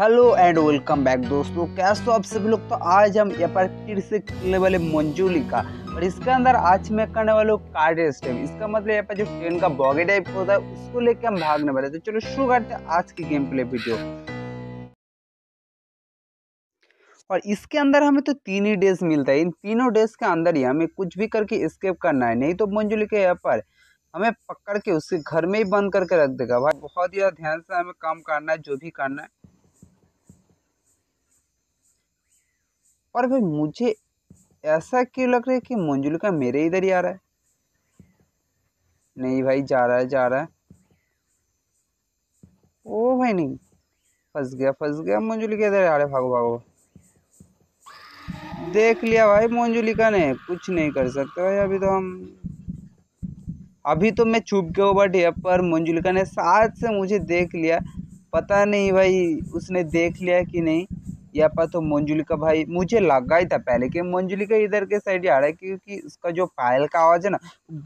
hello and welcome back दोस्तों कैसे हो आप सभी लोग तो आज हम यहाँ पर फिर से खेलने वाले मंजूली का और इसके अंदर आज मैं करने वाले कार्ड कार इसका मतलब यहाँ पर जो ट्रेन का बॉगी टाइप होता है उसको लेके हम भागने वाले तो चलो शुरू करते हैं आज की गेम प्ले वीडियो और इसके अंदर हमें तो तीन ही डेज मिलता है इन तीनों डेज के अंदर ही हमें कुछ भी करके स्केप करना है नहीं तो मंजूली के यहाँ पर हमें पकड़ के उसके घर में ही बंद करके रख देगा भाई बहुत ही ध्यान से हमें काम करना है जो भी करना है और भाई मुझे ऐसा क्यों लग रहा है कि मंजुलिका मेरे इधर ही आ रहा है नहीं भाई जा रहा है जा रहा है ओ भाई नहीं फंस गया फंस गया मंजुलिका इधर आ रहा है भागो भागो देख लिया भाई मंजुलिका ने कुछ नहीं कर सकते भाई अभी तो हम अभी तो मैं छुप के ऊपर ढेर पर मंजुलिका ने साथ से मुझे देख लिया पता नहीं भाई उसने देख लिया कि नहीं यहाँ पर तो मंजुलिका भाई मुझे लगा ही था पहले कि मंजुलिका इधर के साइड ही आ रहा है क्योंकि उसका जो पायल का आवाज़ है ना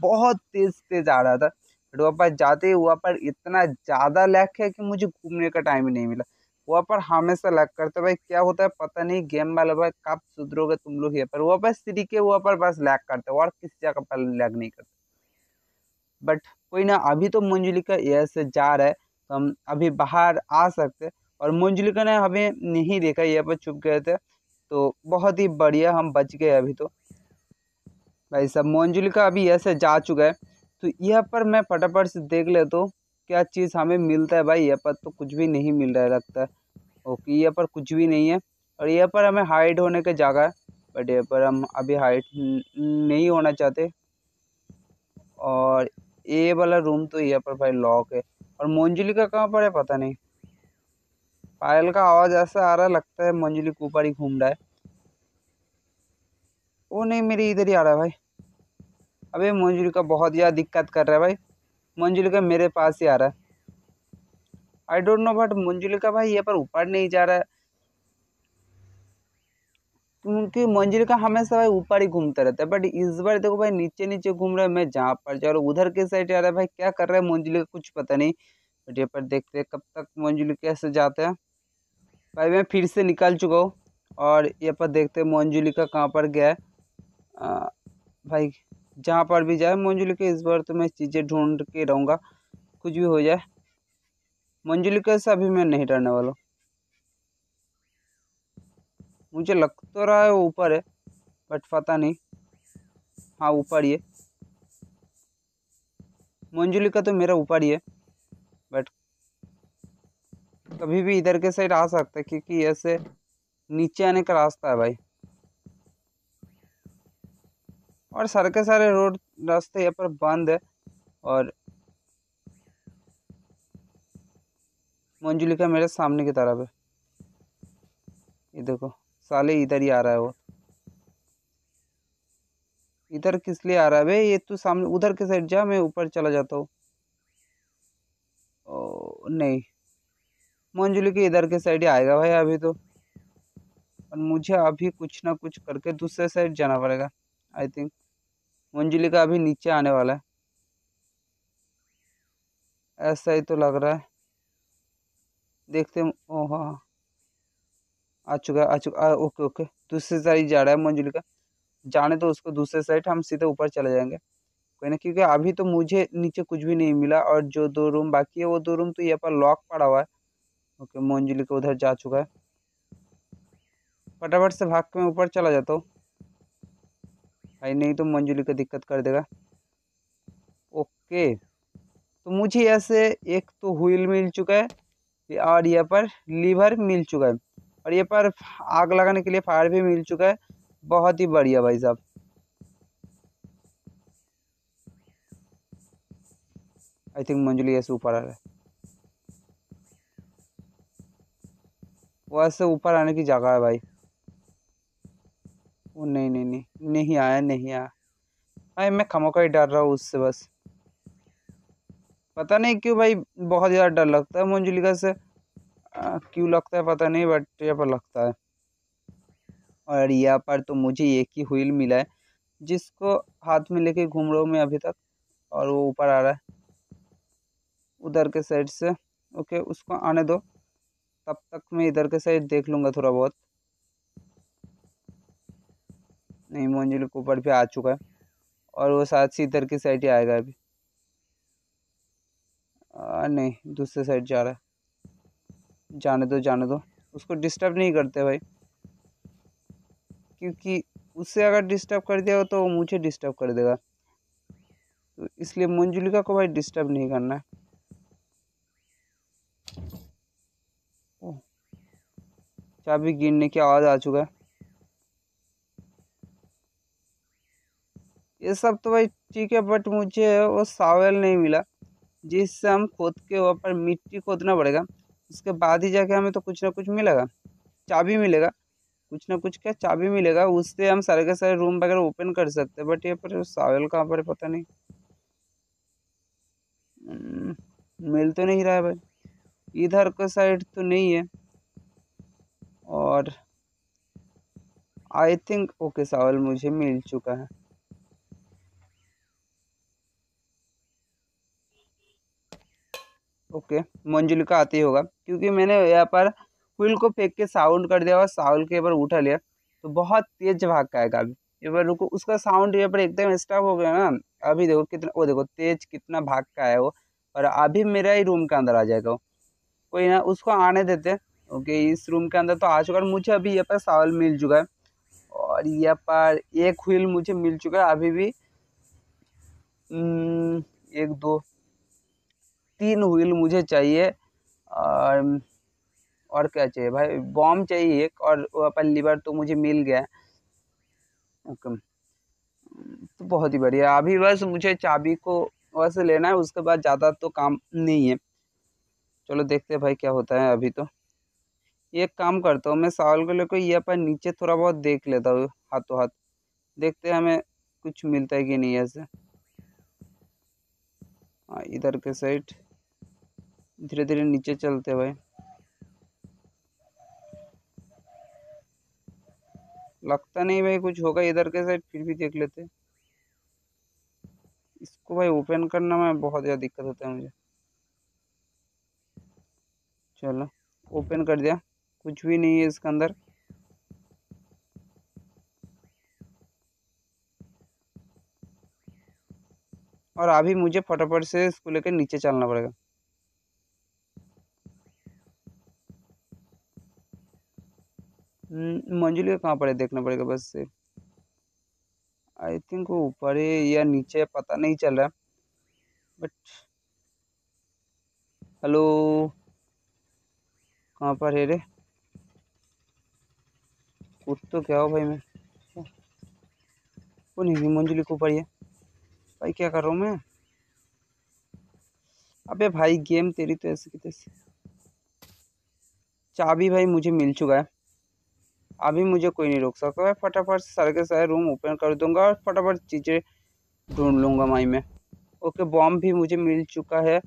बहुत तेज़ तेज़ आ रहा था बट वहाँ पर जाते ही वहाँ पर इतना ज़्यादा लैक है कि मुझे घूमने का टाइम ही नहीं मिला वहाँ पर हमेशा लग करते भाई क्या होता है पता नहीं गेम वाला भाई कब सुधरोगे तुम लोग यहाँ पर वहाँ पर सीढ़ी के वहाँ पर बस लैक करते और किस जगह पर लैक नहीं करते बट कोई ना अभी तो मंजुलिका यहाँ से जा रहा है तो हम अभी बाहर आ सकते और मंजुलिका ने हमें नहीं देखा यहाँ पर छुप गए थे तो बहुत ही बढ़िया हम बच गए अभी तो भाई साहब मंजुलिका अभी यहाँ से जा चुका है तो यहाँ पर मैं फटाफट से देख ले तो क्या चीज़ हमें मिलता है भाई यहाँ पर तो कुछ भी नहीं मिल रहा है लगता है ओके यहाँ पर कुछ भी नहीं है और यहाँ पर हमें हाइट होने की जगह है बट यहाँ पर हम अभी हाइट नहीं होना चाहते और ये वाला रूम तो यहाँ पर भाई लॉक है और मंजुलिका कहाँ पर है पता नहीं पायल का आवाज़ ऐसा आ रहा है लगता है मंजुली के ऊपर ही घूम रहा है वो नहीं मेरी इधर ही आ रहा है भाई अबे मंजुली का बहुत ज़्यादा दिक्कत कर रहा है भाई मंजुली का मेरे पास ही आ रहा है I don't know but Manjuli का भाई ये पर ऊपर नहीं जा रहा है क्योंकि मंजिल का हमेशा भाई ऊपर ही घूमता रहता है बट इस बार देखो भाई नीचे नीचे घूम रहा है मैं जहाँ पर जा रहा हूँ उधर के साइड जा रहा है भाई क्या कर रहा है मंजिल का कुछ पता नहीं बट ये पर देखते हैं कब तक मंजिल कैसे जाते हैं भाई मैं फिर से निकल चुका हूँ और ये पर देखते हैं का कहाँ पर गया है आ, भाई जहाँ पर भी जाए मोहनजुलिका इस बार तो मैं चीज़ें ढूंढ के रहूँगा कुछ भी हो जाए मोहनजुलिका से अभी मैं नहीं डरने वाला मुझे लग तो रहा है वो ऊपर है बट पता नहीं हाँ ऊपर ही है मंजुलिका तो मेरा ऊपर ही है बट कभी भी इधर के साइड आ सकता है क्योंकि ऐसे नीचे आने का रास्ता है भाई और सारे के सारे रोड रास्ते यहाँ पर बंद है और मंजुलिका मेरे सामने की तरफ है ये देखो साले इधर ही आ रहा है वो इधर किस लिए आ रहा है भाई ये तू तो सामने उधर के साइड जा मैं ऊपर चला जाता हूँ नहीं मंजुली के इधर के साइड ही आएगा भाई अभी तो और मुझे अभी कुछ ना कुछ करके दूसरे साइड जाना पड़ेगा आई थिंक मंजुली का अभी नीचे आने वाला है ऐसा ही तो लग रहा है देखते ओह हाँ आ चुका आ चुका आ, ओके ओके दूसरे साइड जा रहा है मंजुली का जाने तो उसको दूसरे साइड हम सीधे ऊपर चले जाएंगे कोई ना क्योंकि अभी तो मुझे नीचे कुछ भी नहीं मिला और जो दो रूम बाकी है वो दो रूम तो यहाँ पर लॉक पड़ा हुआ है ओके मोंजुली के उधर जा चुका है फटाफट से भाग के मैं ऊपर चला जाता हूँ भाई नहीं तो मंजुली का दिक्कत कर देगा ओके तो मुझे ऐसे एक तो व्हील मिल चुका है और यहाँ पर लीवर मिल चुका है और यहाँ पर आग लगाने के लिए फायर भी मिल चुका है बहुत ही बढ़िया भाई साहब आई थिंक मंजुली ऐसे ऊपर आ रहा है वहाँ से ऊपर आने की जगह है भाई वो नहीं नहीं नहीं नहीं आया नहीं आया भाई मैं खमोखा ही डर रहा हूँ उससे बस पता नहीं क्यों भाई बहुत ज़्यादा डर लगता है मंजुलिका से क्यों लगता है पता नहीं बट यहाँ पर लगता है और यहाँ पर तो मुझे एक ही व्हील मिला है जिसको हाथ में लेके घूम रहा हूँ मैं अभी तक और वो ऊपर आ रहा है उधर के साइड से ओके उसको आने दो तब तक मैं इधर के साइड देख लूँगा थोड़ा बहुत नहीं मंजिल के ऊपर भी आ चुका है और वो साथ से इधर की साइड ही आएगा अभी आ, नहीं दूसरे साइड जा रहा है जाने दो जाने दो उसको डिस्टर्ब नहीं करते भाई क्योंकि उससे अगर डिस्टर्ब कर दिया तो वो मुझे डिस्टर्ब कर देगा तो इसलिए मंजुलिका को भाई डिस्टर्ब नहीं करना है चाबी अच्छा, गिरने की आवाज़ आ चुका है ये सब तो भाई ठीक है बट मुझे वो सावेल नहीं मिला जिससे हम खोद के ऊपर मिट्टी खोदना पड़ेगा उसके बाद ही जाके हमें तो कुछ ना कुछ मिलेगा चाबी मिलेगा कुछ ना कुछ क्या चाबी मिलेगा उससे हम सारे के सारे रूम वगैरह ओपन कर सकते हैं बट ये पर सावेल कहाँ पर पता नहीं हम्म, मिल तो नहीं रहा है भाई इधर का साइड तो नहीं है और आई थिंक ओके चावल मुझे मिल चुका है ओके मंजुल का आती होगा क्योंकि मैंने यहाँ पर हुल को फेंक के साउंड कर दिया और साउल के ऊपर उठा लिया तो बहुत तेज भाग का आएगा अभी ये पर रुको उसका साउंड यहाँ पर एकदम स्टॉप हो गया ना अभी देखो कितना वो देखो तेज कितना भाग का है वो और अभी मेरा ही रूम के अंदर आ जाएगा वो कोई ना उसको आने देते ओके इस रूम के अंदर तो आ चुका है मुझे अभी यहाँ पर सावल मिल चुका है और यहाँ पर एक व्हील मुझे मिल चुका है अभी भी हम्म, एक दो तीन व्हील मुझे चाहिए और और क्या चाहिए भाई बॉम चाहिए एक और अपन लीवर तो मुझे मिल गया ओके तो बहुत ही बढ़िया अभी बस मुझे चाबी को वैसे लेना है उसके बाद ज़्यादा तो काम नहीं है चलो देखते हैं भाई क्या होता है अभी तो एक काम करता हूँ मैं सावल को लेकर ये अपन नीचे थोड़ा बहुत देख लेता हूँ हाथों हाथ देखते हैं हमें कुछ मिलता है कि नहीं ऐसे हाँ इधर के साइड धीरे धीरे नीचे चलते हैं भाई लगता नहीं भाई कुछ होगा इधर के साइड फिर भी देख लेते इसको भाई ओपन करना में बहुत ज़्यादा दिक्कत होता है मुझे चलो ओपन कर दिया कुछ भी नहीं है इसके अंदर और अभी मुझे फटाफट से इसको लेकर नीचे चलना पड़ेगा हम्म, मंजुली कहाँ पर है देखना पड़ेगा बस से आई थिंक वो ऊपर है या नीचे पता नहीं चल रहा बट हेलो कहाँ पर है रे कूद तो क्या हो भाई मैं वो नहीं मंजुली को पाइए भाई क्या कर रहा हूँ मैं अबे भाई गेम तेरी तो ऐसे की चाबी भाई मुझे मिल चुका है अभी मुझे कोई नहीं रोक सकता मैं फटाफट सर के सारे रूम ओपन कर दूंगा और फटाफट चीज़ें ढूंढ लूँगा माई में ओके बॉम्ब भी मुझे मिल चुका है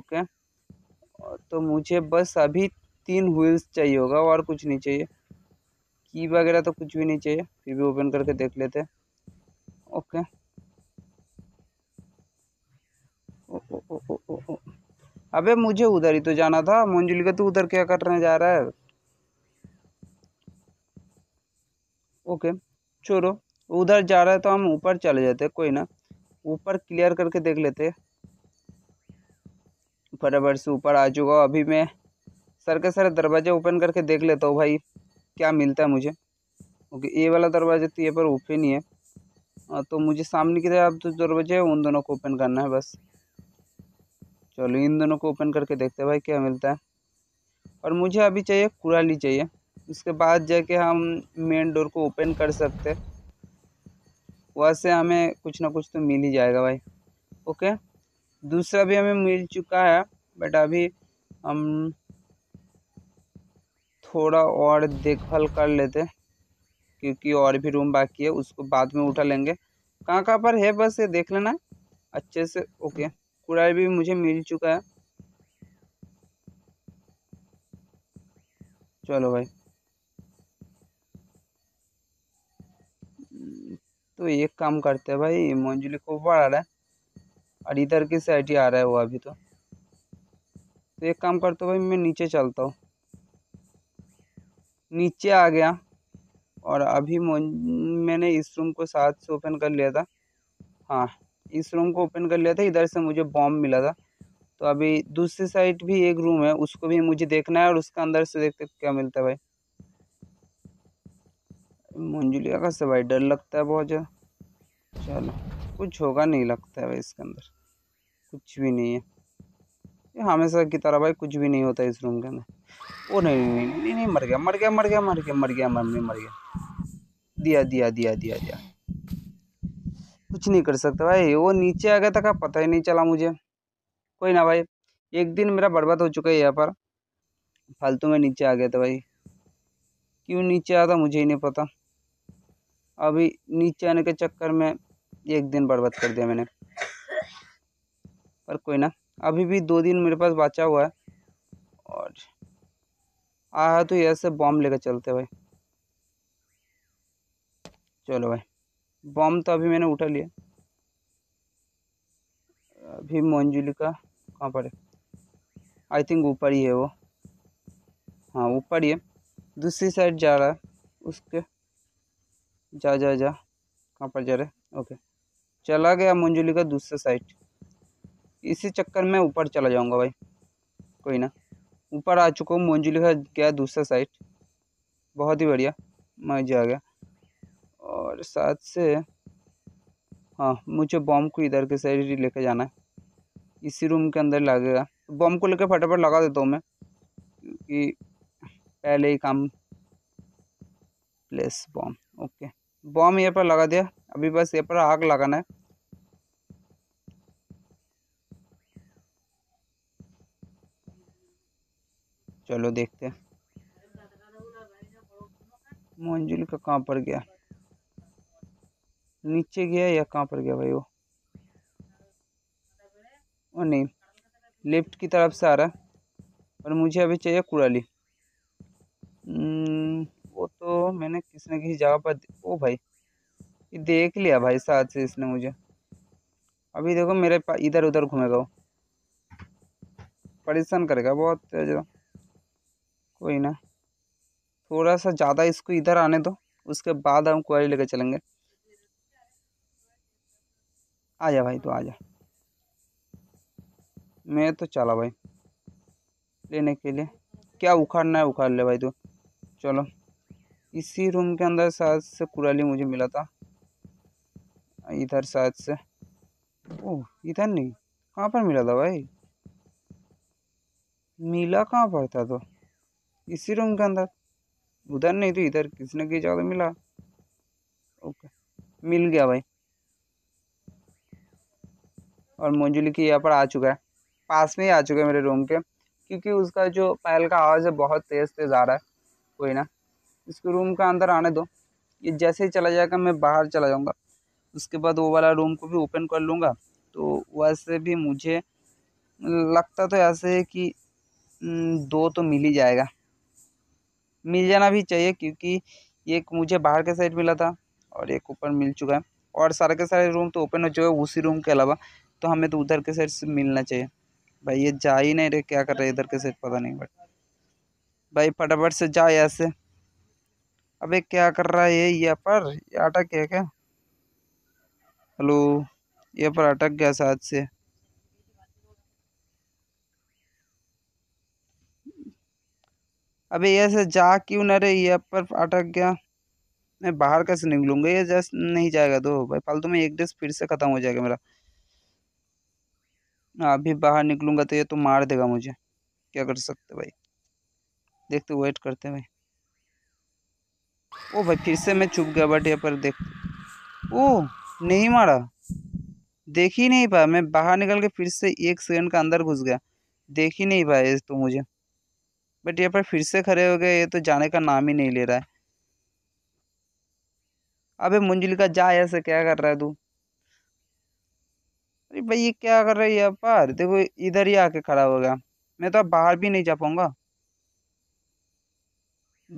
ओके तो मुझे बस अभी तीन व्हील्स चाहिए होगा और कुछ नहीं चाहिए की वगैरह तो कुछ भी नहीं चाहिए फिर भी ओपन करके देख लेते हैं ओके अबे मुझे उधर ही तो जाना था का तो उधर क्या करने जा रहा है ओके छोड़ो उधर जा रहा है तो हम ऊपर चले जाते कोई ना ऊपर क्लियर करके देख लेते फटाफट से ऊपर आ चुका अभी मैं सर के सर दरवाजे ओपन करके देख लेता हूँ भाई क्या मिलता है मुझे ओके ये वाला दरवाज़ा तो ये पर ओपन ही है हाँ, तो मुझे सामने की तरफ जो तो दरवाजे है उन दोनों को ओपन करना है बस चलो इन दोनों को ओपन करके देखते हैं भाई क्या मिलता है और मुझे अभी चाहिए कुराली चाहिए उसके बाद जाके हम मेन डोर को ओपन कर सकते वहाँ से हमें कुछ ना कुछ तो मिल ही जाएगा भाई ओके दूसरा भी हमें मिल चुका है बट अभी हम थोड़ा और देखभाल कर लेते क्योंकि और भी रूम बाकी है उसको बाद में उठा लेंगे कहाँ कहाँ पर है बस ये देख लेना अच्छे से ओके कूड़ा भी मुझे मिल चुका है चलो भाई तो एक काम करते हैं भाई मंजुली को ऊपर आ रहा है और इधर की साइड ही आ रहा है वो अभी तो तो एक काम करते भाई मैं नीचे चलता हूँ नीचे आ गया और अभी मैंने इस रूम को साथ से ओपन कर लिया था हाँ इस रूम को ओपन कर लिया था इधर से मुझे बॉम्ब मिला था तो अभी दूसरी साइड भी एक रूम है उसको भी मुझे देखना है और उसका अंदर से देखते क्या मिलता है भाई मंजुलिया का से भाई डर लगता है बहुत ज़्यादा चलो कुछ होगा नहीं लगता है भाई इसके अंदर कुछ भी नहीं है हाँ, हमेशा की तरह भाई कुछ भी नहीं होता इस रूम के अंदर वो नहीं नहीं नहीं नहीं मर गया मर गया मर गया मर गया मर गया मर गया मर गया दिया दिया दिया दिया दिया कुछ नहीं कर सकता भाई वो नीचे आ गया था का पता ही नहीं चला मुझे कोई ना भाई एक दिन मेरा बर्बाद हो चुका है यहाँ पर फालतू में नीचे आ गया था भाई क्यों नीचे आया था मुझे ही नहीं पता अभी नीचे आने के चक्कर में एक दिन बर्बाद कर दिया मैंने पर कोई ना अभी भी दो दिन मेरे पास बचा हुआ है और आया तो यहाँ से बॉम्ब लेकर चलते भाई चलो भाई बॉम्ब तो अभी मैंने उठा लिया अभी मंजुली का कहाँ पर है आई थिंक ऊपर ही है वो हाँ ऊपर ही है दूसरी साइड जा रहा है उसके जा जा जा कहाँ पर जा रहे ओके चला गया मंजुली का दूसरे साइड इसी चक्कर में ऊपर चला जाऊंगा भाई कोई ना ऊपर आ चुका हूँ मोंजुली का गया दूसरा साइड बहुत ही बढ़िया मजा आ गया और साथ से हाँ मुझे बॉम को इधर के साइड ही लेके जाना है इसी रूम के अंदर लगेगा बॉम को लेकर फटाफट लगा देता हूँ मैं क्योंकि पहले ही काम प्लेस बॉम ओके बॉम यहाँ पर लगा दिया अभी बस यहाँ पर आग लगाना है चलो देखते हैं मंजुल का कहाँ पर गया नीचे गया या कहाँ पर गया भाई वो ओ नहीं लेफ्ट की तरफ से आ रहा है और मुझे अभी चाहिए कुराली हम्म, वो तो मैंने किसी न किसी जगह पर ओ भाई ये देख लिया भाई साथ से इसने मुझे अभी देखो मेरे पास इधर उधर घूमेगा वो परेशान करेगा बहुत ज़्यादा कोई ना थोड़ा सा ज़्यादा इसको इधर आने दो उसके बाद हम क्वारी लेकर चलेंगे आ जा भाई तो आ जा मैं तो चला भाई लेने के लिए क्या उखाड़ना है उखाड़ ले भाई तो चलो इसी रूम के अंदर शायद से कुराली मुझे मिला था इधर शायद से ओह इधर नहीं कहाँ पर मिला था भाई मिला कहाँ पर था तो इसी रूम के अंदर उधर नहीं तो इधर किसी न किसी जगह मिला ओके मिल गया भाई और मंजुली की यहाँ पर आ चुका है पास में ही आ चुका है मेरे रूम के क्योंकि उसका जो पहल का आवाज़ है बहुत तेज़ तेज़ आ रहा है कोई ना इसको रूम का अंदर आने दो ये जैसे ही चला जाएगा मैं बाहर चला जाऊँगा उसके बाद वो वाला रूम को भी ओपन कर लूँगा तो वैसे भी मुझे लगता तो ऐसे है कि हम्म, दो तो मिल ही जाएगा मिल जाना भी चाहिए क्योंकि एक मुझे बाहर के साइड मिला था और एक ऊपर मिल चुका है और सारे के सारे रूम तो ओपन हो चुके हैं उसी रूम के अलावा तो हमें तो उधर के साइड से मिलना चाहिए भाई ये जा ही नहीं रहे क्या कर रहे इधर के साइड पता नहीं बट भाई फटाफट से जा यहाँ से अबे क्या कर रहा है ये ये पर ये अटक गया क्या हेलो ये पर अटक गया साथ से अबे ऐसे जा क्यों ना रे ये पर अटक गया मैं बाहर कैसे निकलूंगा ये जैस नहीं जाएगा तो भाई फालतू में एक ड्रेस फिर से ख़त्म हो जाएगा मेरा अभी बाहर निकलूंगा तो ये तो मार देगा मुझे क्या कर सकते भाई देखते वेट करते भाई ओ भाई फिर से मैं चुप गया बट यहाँ पर देख ओ नहीं मारा देख ही नहीं पाया मैं बाहर निकल के फिर से एक सेकंड का अंदर घुस गया देख ही नहीं पाया तो मुझे बट यहाँ पर फिर से खड़े हो गए ये तो जाने का नाम ही नहीं ले रहा है अबे मुंजलिका जा ऐसे क्या कर रहा है तू अरे भाई ये क्या कर रहा है यहाँ पर देखो इधर ही आके खड़ा हो गया मैं तो अब बाहर भी नहीं जा पाऊंगा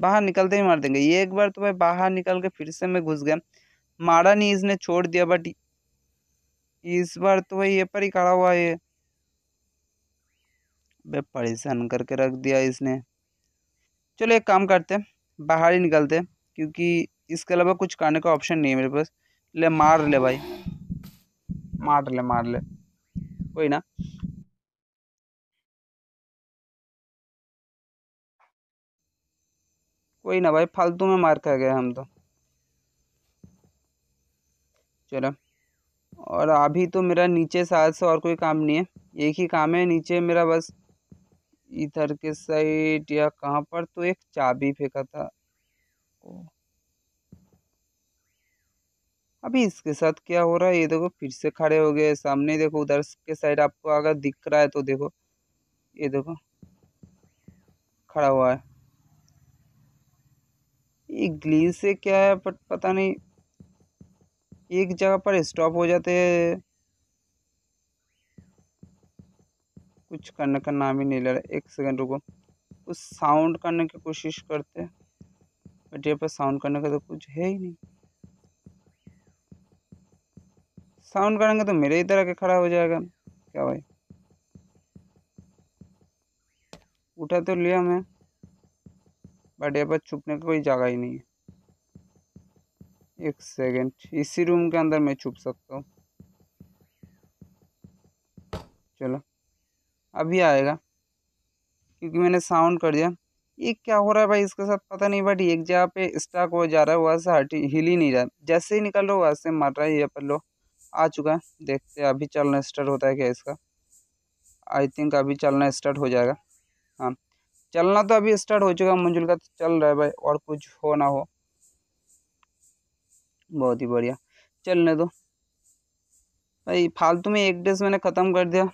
बाहर निकलते ही मार देंगे ये एक बार तो भाई बाहर निकल के फिर से मैं घुस गया मारा नहीं इसने छोड़ दिया बट इस बार तो भाई ये पर ही खड़ा हुआ है बे परेशान करके रख दिया इसने चलो एक काम करते हैं बाहर ही निकलते हैं क्योंकि इसके अलावा कुछ करने का ऑप्शन नहीं है मेरे पास ले मार ले भाई मार ले मार ले कोई ना कोई ना भाई फालतू में मार कर गए हम तो चलो और अभी तो मेरा नीचे साथ से और कोई काम नहीं है एक ही काम है नीचे मेरा बस इधर के साइड या कहाँ पर तो एक चाबी फेंका था अभी इसके साथ क्या हो रहा है ये देखो फिर से खड़े हो गए सामने देखो उधर के साइड आपको अगर दिख रहा है तो देखो ये देखो खड़ा हुआ है ये ग्ली से क्या है बट पता नहीं एक जगह पर स्टॉप हो जाते हैं कुछ करने का नाम ही नहीं ले रहा एक सेकंड रुको कुछ साउंड करने की कोशिश करते बट यहाँ पर साउंड करने का तो कुछ है ही नहीं साउंड करेंगे तो मेरे ही तरह के खड़ा हो जाएगा क्या भाई उठा तो लिया मैं बट यहाँ पर छुपने का कोई जगह ही नहीं है एक सेकेंड इसी रूम के अंदर मैं छुप सकता हूँ चलो अभी आएगा क्योंकि मैंने साउंड कर दिया ये क्या हो रहा है भाई इसके साथ पता नहीं बट एक जगह पे स्टाक हो जा रहा है वहाँ से हट हिल ही नहीं रहा जैसे ही निकल रहा वहाँ से मर रहा है ये पर लो आ चुका है देखते हैं अभी चलना स्टार्ट होता है क्या इसका आई थिंक अभी चलना स्टार्ट हो जाएगा हाँ चलना तो अभी स्टार्ट हो चुका है मंजुल का तो चल रहा है भाई और कुछ हो ना हो बहुत ही बढ़िया चलने दो भाई फालतू में एक डेज मैंने ख़त्म कर दिया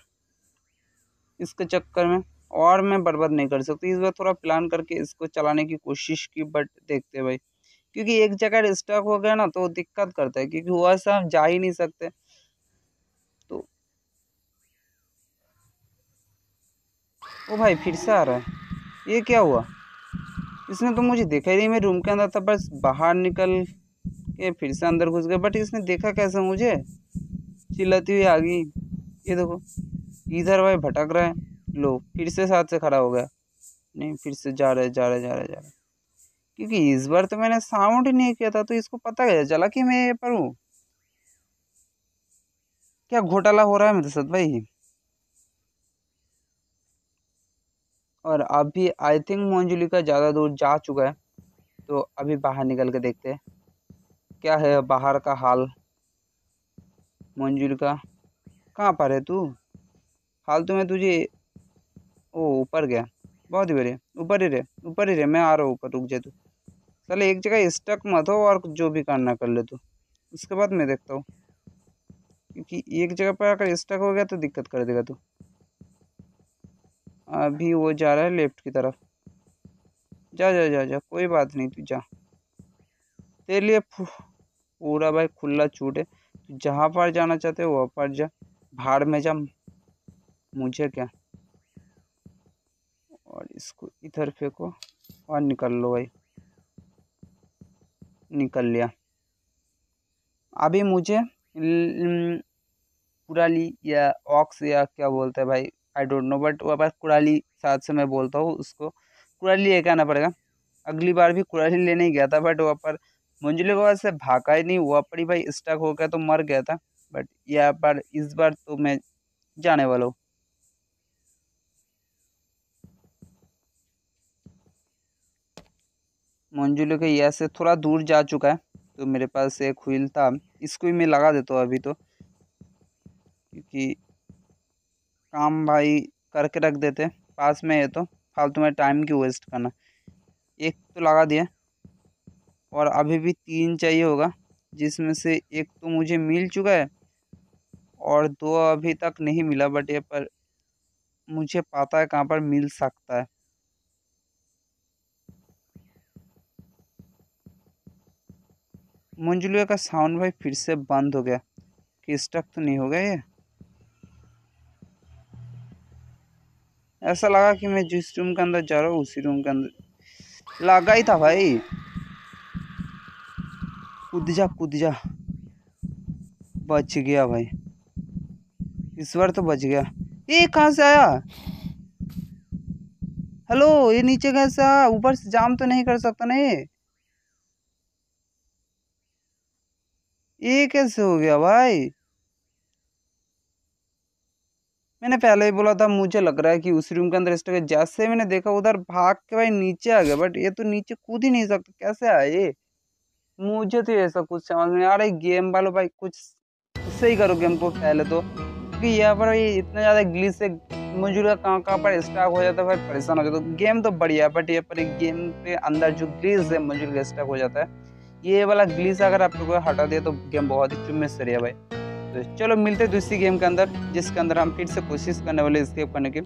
इसके चक्कर में और मैं बर्बाद नहीं कर सकती इस बार थोड़ा प्लान करके इसको चलाने की कोशिश की बट देखते भाई क्योंकि एक जगह स्टॉक हो गया ना तो दिक्कत करता है क्योंकि वहाँ से हम जा ही नहीं सकते तो ओ भाई फिर से आ रहा है ये क्या हुआ इसने तो मुझे देखा ही नहीं मैं रूम के अंदर था बस बाहर निकल के फिर से अंदर घुस गया बट इसने देखा कैसे मुझे चिल्लाती हुई आ गई ये देखो इधर भाई भटक रहे हैं लो फिर से साथ से खड़ा हो गया नहीं फिर से जा रहे जा रहे जा रहे जा रहे क्योंकि इस बार तो मैंने साउंड ही नहीं किया था तो इसको पता गया चला कि मैं ये पर हूँ क्या घोटाला हो रहा है मेरे साथ भाई और अभी आई थिंक मोंजुली का ज़्यादा दूर जा चुका है तो अभी बाहर निकल के देखते हैं क्या है बाहर का हाल मंजूर का कहाँ पर है तू फालतू में तुझे ओ ऊपर गया बहुत ही बढ़िया ऊपर ही रहे ऊपर ही रहे मैं आ रहा हूँ ऊपर रुक जाए तू चले एक जगह स्टक मत हो और जो भी करना कर ले तू उसके बाद मैं देखता हूँ क्योंकि एक जगह पर अगर स्टक हो गया तो दिक्कत कर देगा तू अभी वो जा रहा है लेफ्ट की तरफ जा जा जा जा कोई बात नहीं तू जा तेरे लिए पूरा भाई खुला छूट है तू जहाँ पर जाना चाहते हो वहाँ पर जा भाड़ में जा मुझे क्या और इसको इधर फेंको और निकल लो भाई निकल लिया अभी मुझे कुराली या ऑक्स या क्या बोलते हैं भाई आई डोंट नो बट वह कुराली साथ से मैं बोलता हूँ उसको कुराली लेके आना पड़ेगा अगली बार भी कुराली लेने गया था बट वहाँ पर मंजुले को से भागा ही नहीं हुआ पर ही भाई स्टक हो गया तो मर गया था बट यह पर इस बार तो मैं जाने वाला हूँ मंजू के यहाँ से थोड़ा दूर जा चुका है तो मेरे पास एक व्हील था इसको ही मैं लगा देता हूँ अभी तो क्योंकि काम भाई करके रख देते पास में है तो फालतू में टाइम क्यों वेस्ट करना एक तो लगा दिया और अभी भी तीन चाहिए होगा जिसमें से एक तो मुझे मिल चुका है और दो अभी तक नहीं मिला बट ये पर मुझे पता है कहाँ पर मिल सकता है मंजुलिया का साउंड भाई फिर से बंद हो गया कि स्टक तो नहीं हो गया ये ऐसा लगा कि मैं जिस रूम के अंदर जा रहा हूँ उसी रूम के अंदर लगा ही था भाई कूद जा कूद जा बच गया भाई इस बार तो बच गया ये कहाँ से आया हेलो ये नीचे कैसे ऊपर से जाम तो नहीं कर सकता ना ये ये कैसे हो गया भाई मैंने पहले ही बोला था मुझे लग रहा है कि उस रूम के अंदर स्टक है जैसे मैंने देखा उधर भाग के भाई नीचे आ गया बट ये तो नीचे कूद ही नहीं सकता कैसे आए मुझे तो ऐसा कुछ समझ नहीं आ रहा है गेम वालों भाई कुछ सही करो गेम को पहले तो क्योंकि यहाँ पर भाई इतना ज़्यादा ग्लिस से मुझे का कहाँ कहाँ पर स्टॉक हो जाता है भाई परेशान हो जाता है गेम तो, तो बढ़िया बट ये पर गेम के अंदर जो ग्लिस है मुझे का हो जाता है ये वाला ग्लीस अगर आप लोगों को हटा दिया तो गेम बहुत ही चुम्बस रही है भाई तो चलो मिलते हैं दूसरी गेम के अंदर जिसके अंदर हम फिर से कोशिश करने वाले स्केप करने की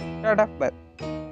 टाटा बाय